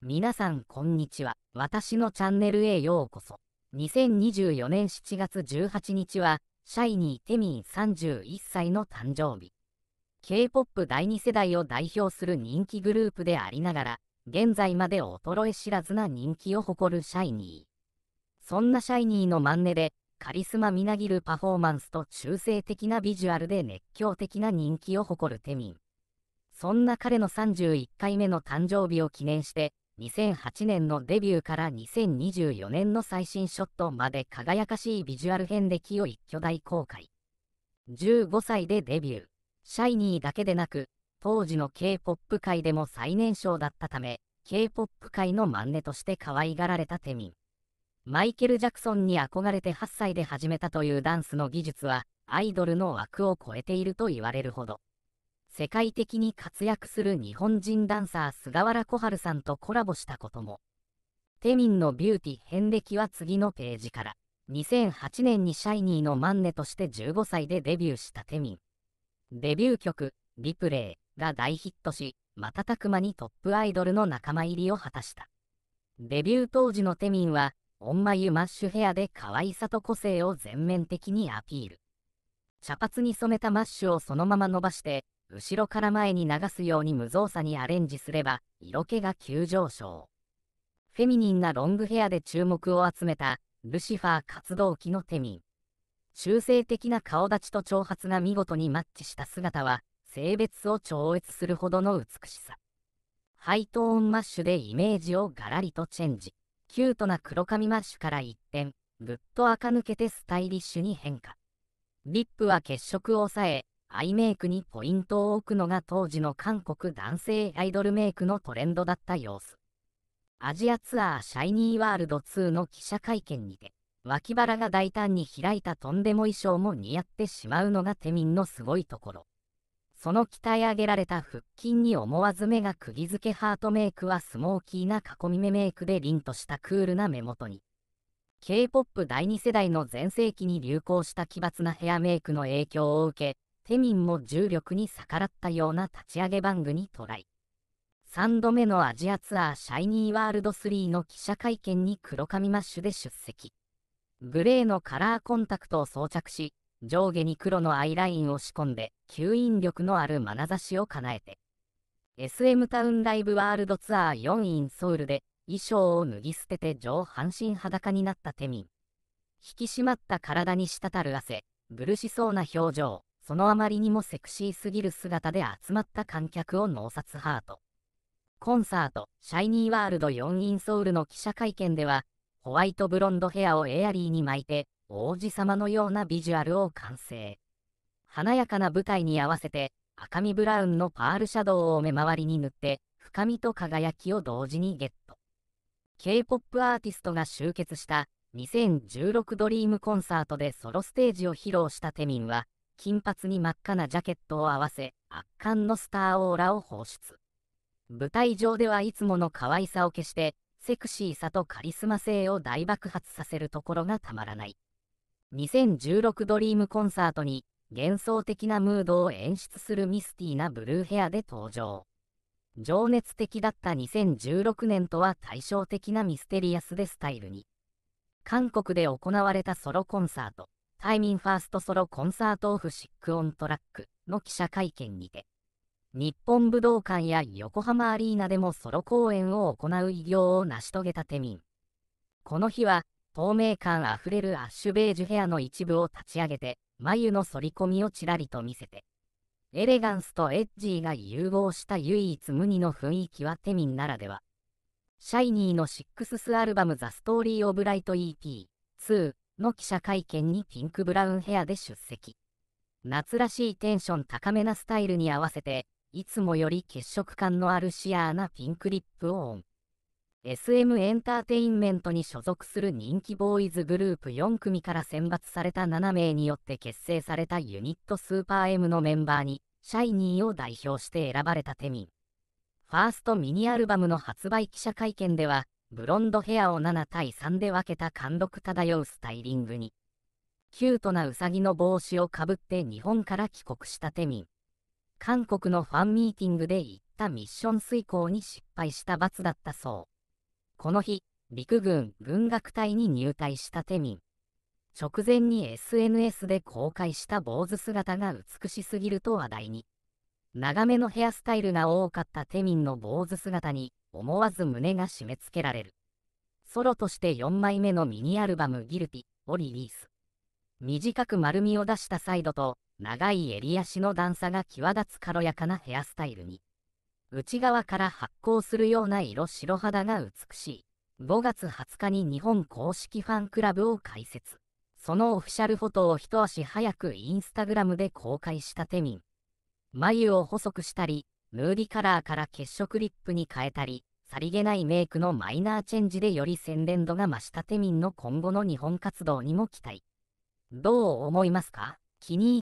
皆さんこんにちは。私のチャンネルへようこそ。2024年7月18日は、シャイニー・テミン31歳の誕生日。K-POP 第2世代を代表する人気グループでありながら、現在まで衰え知らずな人気を誇るシャイニー。そんなシャイニーのマンネで、カリスマみなぎるパフォーマンスと中性的なビジュアルで熱狂的な人気を誇るテミン。そんな彼の31回目の誕生日を記念して、2008年のデビューから2024年の最新ショットまで輝かしいビジュアル遍歴を一挙大公開。15歳でデビュー。シャイニーだけでなく、当時の K-POP 界でも最年少だったため、K-POP 界のマンネとして可愛がられたテミン。マイケル・ジャクソンに憧れて8歳で始めたというダンスの技術は、アイドルの枠を超えていると言われるほど。世界的に活躍する日本人ダンサー菅原小春さんとコラボしたことも。テミンのビューティ遍歴は次のページから。2008年にシャイニーのマンネとして15歳でデビューしたテミン。デビュー曲、リプレイが大ヒットし、瞬く間にトップアイドルの仲間入りを果たした。デビュー当時のテミンは、オンマユマッシュヘアで可愛さと個性を全面的にアピール。茶髪に染めたマッシュをそのまま伸ばして、後ろから前に流すように無造作にアレンジすれば、色気が急上昇。フェミニンなロングヘアで注目を集めた、ルシファー活動期のテミン。中性的な顔立ちと長髪が見事にマッチした姿は、性別を超越するほどの美しさ。ハイトーンマッシュでイメージをガラリとチェンジ。キュートな黒髪マッシュから一転、ぐっと垢抜けてスタイリッシュに変化。リップは血色を抑え、アイメイクにポイントを置くのが当時の韓国男性アイドルメイクのトレンドだった様子。アジアツアーシャイニーワールド2の記者会見にて、脇腹が大胆に開いたとんでも衣装も似合ってしまうのがテミンのすごいところ。その鍛え上げられた腹筋に思わず目が釘付けハートメイクはスモーキーな囲み目メイクで凛としたクールな目元に。K-POP 第2世代の全盛期に流行した奇抜なヘアメイクの影響を受け、テミンも重力に逆らったような立ち上げ番組にトライ。3度目のアジアツアーシャイニーワールド3の記者会見に黒髪マッシュで出席。グレーのカラーコンタクトを装着し、上下に黒のアイラインを仕込んで、吸引力のある眼差しを叶えて。SM タウンライブワールドツアー4 in ソウルで、衣装を脱ぎ捨てて上半身裸になったテミン。引き締まった体に滴る汗、苦しそうな表情。そのあまりにもセクシーすぎる姿で集まった観客を脳殺ハート。コンサート、シャイニーワールド4インソウルの記者会見では、ホワイトブロンドヘアをエアリーに巻いて、王子様のようなビジュアルを完成。華やかな舞台に合わせて、赤みブラウンのパールシャドウを目周りに塗って、深みと輝きを同時にゲット。K-POP アーティストが集結した2016ドリームコンサートでソロステージを披露したテミンは、金髪に真っ赤なジャケットを合わせ、圧巻のスターオーラを放出。舞台上ではいつもの可愛さを消して、セクシーさとカリスマ性を大爆発させるところがたまらない。2016ドリームコンサートに、幻想的なムードを演出するミスティーなブルーヘアで登場。情熱的だった2016年とは対照的なミステリアスでスタイルに。韓国で行われたソロコンサート。タイミンファーストソロコンサートオフシックオントラックの記者会見にて、日本武道館や横浜アリーナでもソロ公演を行う偉業を成し遂げたテミン。この日は、透明感あふれるアッシュベージュヘアの一部を立ち上げて、眉の反り込みをちらりと見せて、エレガンスとエッジーが融合した唯一無二の雰囲気はテミンならでは。シャイニーのシックススアルバムザストーリーオブライト EP2 の記者会見にピンクブラウンヘアで出席。夏らしいテンション高めなスタイルに合わせて、いつもより血色感のあるシアーなピンクリップをオン。SM エンターテインメントに所属する人気ボーイズグループ4組から選抜された7名によって結成されたユニットスーパー M のメンバーに、シャイニーを代表して選ばれたテミン。ファーストミニアルバムの発売記者会見では、ブロンドヘアを7対3で分けた貫禄漂うスタイリングに、キュートなウサギの帽子をかぶって日本から帰国したテミン。韓国のファンミーティングで行ったミッション遂行に失敗した罰だったそう。この日、陸軍軍楽隊に入隊したテミン。直前に SNS で公開した坊主姿が美しすぎると話題に。長めのヘアスタイルが多かったテミンの坊主姿に、思わず胸が締め付けられる。ソロとして4枚目のミニアルバム「ギルティ」をリリース。短く丸みを出したサイドと長い襟足の段差が際立つ軽やかなヘアスタイルに内側から発光するような色白肌が美しい5月20日に日本公式ファンクラブを開設そのオフィシャルフォトを一足早くインスタグラムで公開したテミン眉を細くしたりムーディカラーから血色リップに変えたりさりげないメイクのマイナーチェンジでより洗練度が増したテミンの今後の日本活動にも期待。どう思いますか気に入